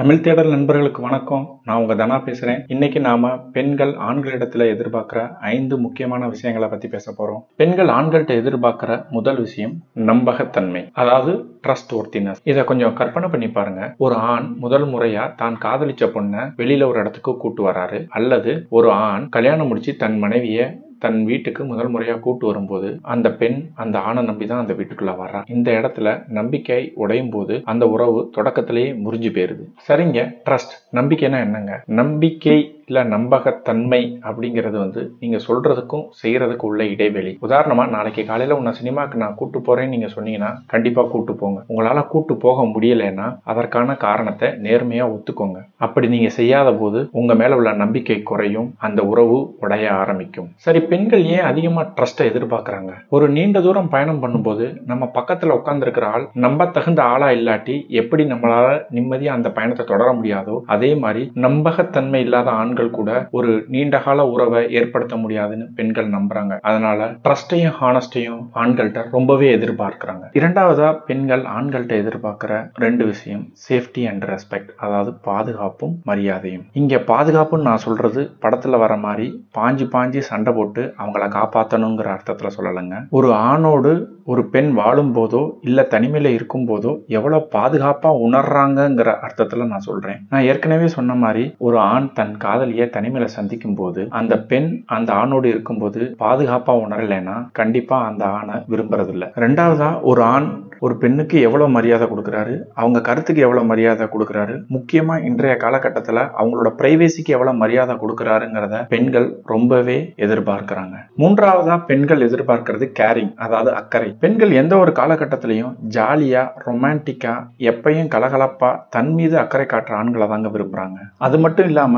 தமிழ் தேடல் நண்பர்களுக்கு வணக்கம் நான் உங்கள் தனா பேசுகிறேன் இன்னைக்கு நாம பெண்கள் ஆண்களிடத்துல எதிர்பார்க்குற ஐந்து முக்கியமான விஷயங்களை பற்றி பேச போகிறோம் பெண்கள் ஆண்கள்கிட்ட எதிர்பார்க்குற முதல் விஷயம் நம்பகத்தன்மை அதாவது ட்ரஸ்ட் ஒர்த்தினஸ் இதை கொஞ்சம் கற்பனை பண்ணி பாருங்க ஒரு ஆண் முதல் முறையா தான் காதலிச்ச பொண்ணை வெளியில ஒரு இடத்துக்கு கூட்டு வராரு அல்லது ஒரு ஆண் கல்யாணம் முடிச்சு தன் மனைவியை தன் வீட்டுக்கு முதல் முறையாக கூட்டு வரும்போது அந்த பெண் அந்த ஆணை நம்பி தான் அந்த வீட்டுக்குள்ளே வர்றா இந்த இடத்துல நம்பிக்கை உடையும் போது அந்த உறவு தொடக்கத்திலேயே முறிஞ்சு போயிருது சரிங்க ட்ரஸ்ட் நம்பிக்கைனா என்னங்க நம்பிக்கை இல்லை நம்பகத்தன்மை அப்படிங்கிறது வந்து நீங்கள் சொல்கிறதுக்கும் செய்கிறதுக்கும் உள்ள இடைவெளி உதாரணமாக நாளைக்கு காலையில் உன்னை சினிமாவுக்கு நான் கூட்டு போகிறேன்னு நீங்கள் சொன்னீங்கன்னா கண்டிப்பாக கூட்டு போங்க உங்களால் கூட்டு போக முடியலைன்னா அதற்கான காரணத்தை நேர்மையாக ஒத்துக்கோங்க அப்படி நீங்கள் செய்யாத போது உங்கள் மேலே உள்ள நம்பிக்கை குறையும் அந்த உறவு உடைய ஆரம்பிக்கும் சரி பெண்கள் ஏன் அதிகமாக ட்ரஸ்ட்டை எதிர்பார்க்குறாங்க ஒரு நீண்ட தூரம் பயணம் பண்ணும்போது நம்ம பக்கத்தில் உட்காந்துருக்கிற ஆள் நம்ப தகுந்த ஆளாக இல்லாட்டி எப்படி நம்மளால் நிம்மதியாக அந்த பயணத்தை தொடர முடியாதோ அதே மாதிரி நம்பகத்தன்மை இல்லாத ஆண்கள் நண்பர்கள் கூட ஒரு நீண்டகால உறவை ஏற்படுத்த முடியாதுன்னு பெண்கள் நம்புறாங்க அதனால ட்ரஸ்டையும் ஹானஸ்டையும் ஆண்கள்கிட்ட ரொம்பவே எதிர்பார்க்கிறாங்க இரண்டாவதா பெண்கள் ஆண்கள்கிட்ட எதிர்பார்க்கிற ரெண்டு விஷயம் சேஃப்டி அண்ட் ரெஸ்பெக்ட் அதாவது பாதுகாப்பும் மரியாதையும் இங்க பாதுகாப்புன்னு நான் சொல்றது படத்துல வர மாதிரி பாஞ்சு பாஞ்சு சண்டை போட்டு அவங்கள காப்பாற்றணுங்கிற அர்த்தத்தில் சொல்லலைங்க ஒரு ஆணோடு ஒரு பெண் வாழும் போதோ இல்லை தனிமையில இருக்கும் போதோ எவ்வளவு பாதுகாப்பா உணர்றாங்கங்கிற அர்த்தத்தில் நான் சொல்றேன் நான் ஏற்கனவே சொன்ன மாதிரி ஒரு ஆண் தன் காதல் காதலியை தனிமையில சந்திக்கும் போது அந்த பெண் அந்த ஆணோடு இருக்கும்போது பாதுகாப்பா உணரலைன்னா கண்டிப்பா அந்த ஆணை விரும்புறதில்ல ரெண்டாவதா ஒரு ஆண் ஒரு பெண்ணுக்கு எவ்வளவு மரியாதை கொடுக்குறாரு அவங்க கருத்துக்கு எவ்வளவு மரியாதை கொடுக்குறாரு முக்கியமா இன்றைய காலகட்டத்தில் அவங்களோட பிரைவேசிக்கு எவ்வளவு மரியாதை கொடுக்குறாருங்கிறத பெண்கள் ரொம்பவே எதிர்பார்க்கிறாங்க மூன்றாவதா பெண்கள் எதிர்பார்க்கிறது கேரிங் அதாவது அக்கறை பெண்கள் எந்த ஒரு காலகட்டத்திலையும் ஜாலியா ரொமான்டிக்கா எப்பயும் கலகலப்பா தன் மீது அக்கறை காட்டுற ஆண்களை தாங்க விரும்புறாங்க அது மட்டும் இல்லாம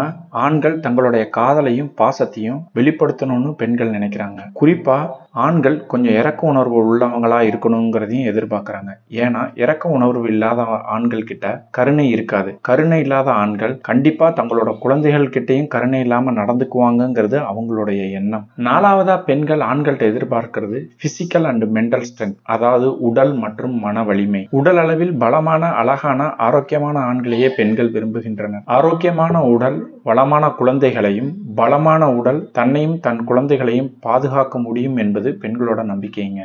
ஆண் ஆண்கள் தங்களுடைய காதலையும் பாசத்தையும் வெளிப்படுத்தணும்னு பெண்கள் நினைக்கிறாங்க குறிப்பா ஆண்கள் கொஞ்சம் இறக்க உணர்வு உள்ளவங்களா இருக்கணுங்கிறதையும் எதிர்பார்க்கறாங்க ஏன்னா இறக்க உணர்வு இல்லாத ஆண்கள் கிட்ட கருணை இருக்காது கருணை இல்லாத ஆண்கள் கண்டிப்பா தங்களோட குழந்தைகள் கிட்டையும் கருணை இல்லாம நடந்துக்குவாங்கங்கிறது அவங்களுடைய எண்ணம் நாலாவதா பெண்கள் ஆண்கள்கிட்ட எதிர்பார்க்கிறது பிசிக்கல் அண்ட் மென்டல் ஸ்ட்ரென்த் அதாவது உடல் மற்றும் மன வலிமை உடல் அளவில் பலமான அழகான ஆரோக்கியமான ஆண்களையே பெண்கள் விரும்புகின்றனர் ஆரோக்கியமான உடல் வளமான பலமான குழந்தைகளையும் பலமான உடல் தன்னையும் தன் குழந்தைகளையும் பாதுகாக்க முடியும் என்பது பெண்களோட நம்பிக்கைங்க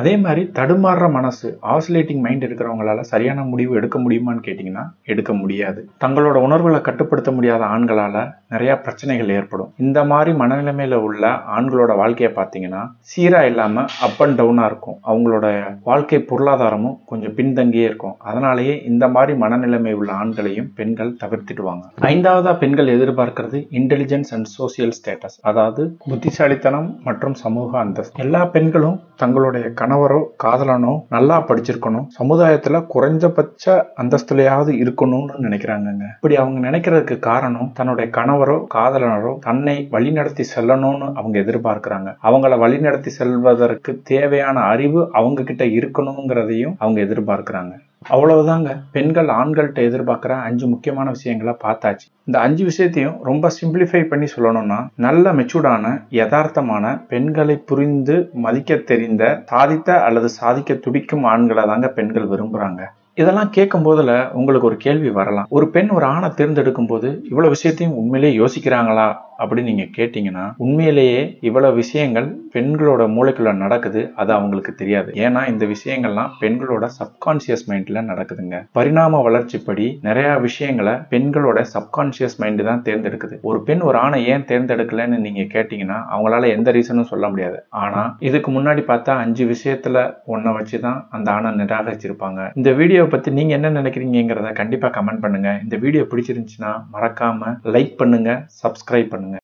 அதே மாதிரி தடுமாறுற மனசு ஆசிலேட்டிங் மைண்ட் இருக்கிறவங்களால சரியான முடிவு எடுக்க முடியுமான்னு கேட்டிங்கன்னா எடுக்க முடியாது தங்களோட உணர்வுகளை கட்டுப்படுத்த முடியாத ஆண்களால் நிறையா பிரச்சனைகள் ஏற்படும் இந்த மாதிரி மனநிலைமையில் உள்ள ஆண்களோட வாழ்க்கையை பார்த்தீங்கன்னா சீராக இல்லாமல் அப் அண்ட் டவுனாக இருக்கும் அவங்களோட வாழ்க்கை பொருளாதாரமும் கொஞ்சம் பின்தங்கியே இருக்கும் அதனாலேயே இந்த மாதிரி மனநிலைமை உள்ள ஆண்களையும் பெண்கள் தவிர்த்திடுவாங்க ஐந்தாவதாக பெண்கள் எதிர்பார்க்கிறது இன்டெலிஜென்ஸ் அண்ட் சோசியல் ஸ்டேட்டஸ் அதாவது புத்திசாலித்தனம் மற்றும் சமூக அந்தஸ்து எல்லா பெண்களும் தங்களுடைய கணவரோ காதலனோ நல்லா படிச்சிருக்கணும் சமுதாயத்துல குறைஞ்சபட்ச அந்தஸ்துலையாவது இருக்கணும்னு நினைக்கிறாங்கங்க இப்படி அவங்க நினைக்கிறதுக்கு காரணம் தன்னுடைய கணவரோ காதலனரோ தன்னை வழிநடத்தி செல்லணும்னு அவங்க எதிர்பார்க்கிறாங்க அவங்கள வழிநடத்தி செல்வதற்கு தேவையான அறிவு அவங்க கிட்ட இருக்கணுங்கிறதையும் அவங்க எதிர்பார்க்கிறாங்க அவ்வளவுதாங்க பெண்கள் ஆண்கள்கிட்ட எதிர்பார்க்குற அஞ்சு முக்கியமான விஷயங்களை பார்த்தாச்சு இந்த அஞ்சு விஷயத்தையும் ரொம்ப சிம்பிளிஃபை பண்ணி சொல்லணும்னா நல்ல மெச்சூர்டான யதார்த்தமான பெண்களை புரிந்து மதிக்க தெரிந்த சாதித்த அல்லது சாதிக்க துடிக்கும் ஆண்களை தாங்க பெண்கள் விரும்புகிறாங்க இதெல்லாம் கேட்கும் போதில் உங்களுக்கு ஒரு கேள்வி வரலாம் ஒரு பெண் ஒரு ஆணை தேர்ந்தெடுக்கும் போது இவ்வளோ விஷயத்தையும் உண்மையிலேயே யோசிக்கிறாங்களா அப்படின்னு நீங்கள் கேட்டிங்கன்னா உண்மையிலேயே இவ்வளோ விஷயங்கள் பெண்களோட மூளைக்குள்ள நடக்குது அது அவங்களுக்கு தெரியாது ஏன்னா இந்த விஷயங்கள்லாம் பெண்களோட சப்கான்சியஸ் மைண்ட்ல நடக்குதுங்க பரிணாம வளர்ச்சிப்படி நிறைய விஷயங்களை பெண்களோட சப்கான்சியஸ் மைண்டு தான் தேர்ந்தெடுக்குது ஒரு பெண் ஒரு ஆணை ஏன் தேர்ந்தெடுக்கலன்னு நீங்க கேட்டீங்கன்னா அவங்களால எந்த ரீசனும் சொல்ல முடியாது ஆனா இதுக்கு முன்னாடி பார்த்தா அஞ்சு விஷயத்துல ஒன்ன வச்சுதான் அந்த ஆணை நிராகரிச்சிருப்பாங்க இந்த வீடியோவை பத்தி நீங்க என்ன நினைக்கிறீங்கிறத கண்டிப்பா கமெண்ட் பண்ணுங்க இந்த வீடியோ பிடிச்சிருந்துச்சுன்னா மறக்காம லைக் பண்ணுங்க சப்ஸ்கிரைப் பண்ணுங்க